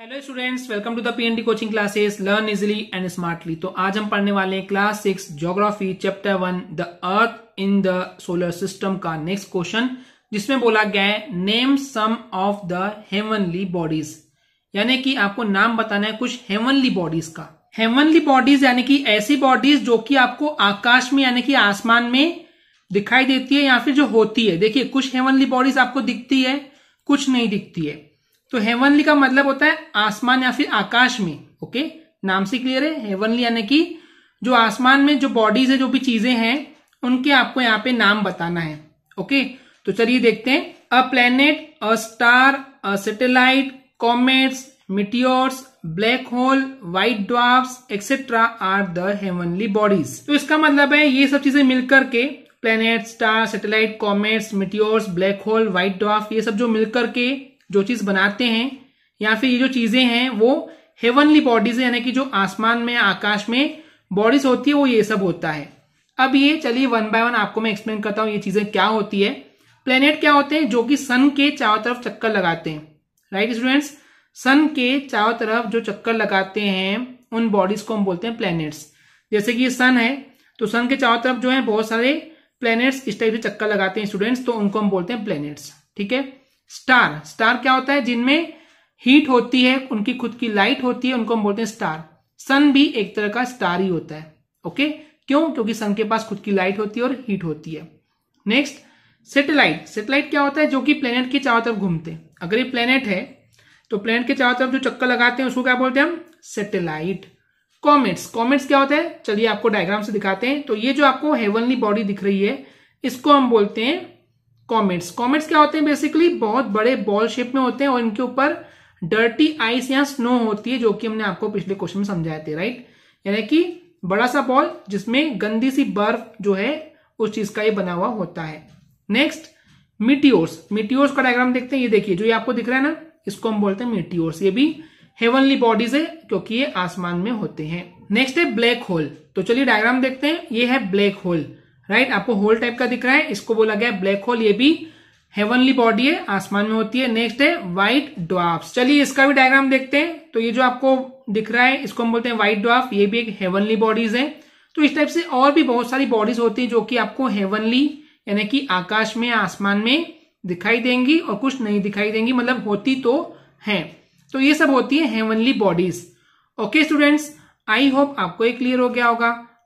hello students welcome to the PND coaching classes learn easily and smartly तो आज हम पढ़ने वाले हैं class six geography chapter one the earth in the solar system का next question जिसमें बोला गया है name some of the heavenly bodies यानी कि आपको नाम बताना है कुछ हेवनली बॉडीज का हेवनली बॉडीज यानी कि ऐसी बॉडीज जो कि आपको आकाश में यानी कि आसमान में दिखाई देती है या फिर जो होती है देखिए कुछ हेवनली बॉडीज आपको दिखती है कुछ नहीं दिखती है तो हेवनली का मतलब होता है आसमान या फिर आकाश में ओके नाम से क्लियर है हेवनली यानी कि जो आसमान में जो बॉडीज है जो भी चीजें हैं उनके आपको यहाँ पे नाम बताना है ओके तो चलिए देखते हैं a planet a star a satellite comets meteors black hole white dwarfs etcetera are the heavenly bodies तो इसका मतलब है ये सब चीजें मिलकर के planet star satellite comets meteors black hole white dwarf ये सब जो मिलकर के जो चीज बनाते हैं या फिर ये जो चीजें हैं वो हेवनली बॉडीज यानी कि जो आसमान में आकाश में बॉडीज होती है वो ये सब होता है अब ये चलिए वन बाय वन आपको मैं एक्सप्लेन करता हूँ ये चीजें क्या होती है प्लेनेट क्या होते हैं जो कि सन के चारों तरफ चक्कर लगाते हैं राइट स्टूडेंट्स सन के चारों तरफ जो चक्कर लगाते हैं उन बॉडीज को हम बोलते हैं प्लैनेट्स जैसे कि सन है तो सन के चारों तरफ जो है बहुत सारे प्लैनेट्स इस टाइप से चक्कर लगाते हैं स्टूडेंट्स तो उनको हम बोलते हैं प्लैनेट्स ठीक है स्टार स्टार क्या होता है जिनमें हीट होती है उनकी खुद की लाइट होती है उनको हम बोलते हैं स्टार सन भी एक तरह का स्टार ही होता है ओके क्यों क्योंकि सन के पास खुद की लाइट होती है और हीट होती है नेक्स्ट सेटेलाइट सेटेलाइट क्या होता है जो कि प्लेनेट के चारों तरफ घूमते हैं अगर ये प्लेनेट है तो प्लेनेट के चारों तरफ जो चक्कर लगाते हैं उसको क्या बोलते हैं हम सेटेलाइट कॉमेट्स कॉमेट्स क्या होता है चलिए आपको डायग्राम से दिखाते हैं तो ये जो आपको हेवनली बॉडी दिख रही है इसको हम बोलते हैं कॉमेट्स कॉमेट्स क्या होते हैं बेसिकली बहुत बड़े बॉल शेप में होते हैं और इनके ऊपर डर्टी आइस या स्नो होती है जो कि हमने आपको पिछले क्वेश्चन में समझाए थे राइट यानी कि बड़ा सा बॉल जिसमें गंदी सी बर्फ जो है उस चीज का ये बना हुआ होता है नेक्स्ट मिटियोर्स मिटियोर्स का डायग्राम देखते हैं ये देखिए जो ये आपको दिख रहा है ना इसको हम बोलते हैं मिटियोर्स ये भी हेवनली बॉडीज है क्योंकि ये आसमान में होते हैं नेक्स्ट है ब्लैक होल तो चलिए डायग्राम देखते हैं ये है ब्लैक होल राइट आपको होल टाइप का दिख रहा है इसको बोला गया ब्लैक होल ये भी हेवनली बॉडी है आसमान में होती है नेक्स्ट है व्हाइट ड्वाफ्स चलिए इसका भी डायग्राम देखते हैं तो ये जो आपको दिख रहा है इसको हम बोलते हैं व्हाइट ड्वाफ ये भी एक हेवनली बॉडीज है तो इस टाइप से और भी बहुत सारी बॉडीज होती है जो कि आपको हेवनली यानी कि आकाश में आसमान में दिखाई देंगी और कुछ नहीं दिखाई देंगी मतलब होती तो है तो ये सब होती है heavenly bodies okay students I hope आपको ये क्लियर हो गया होगा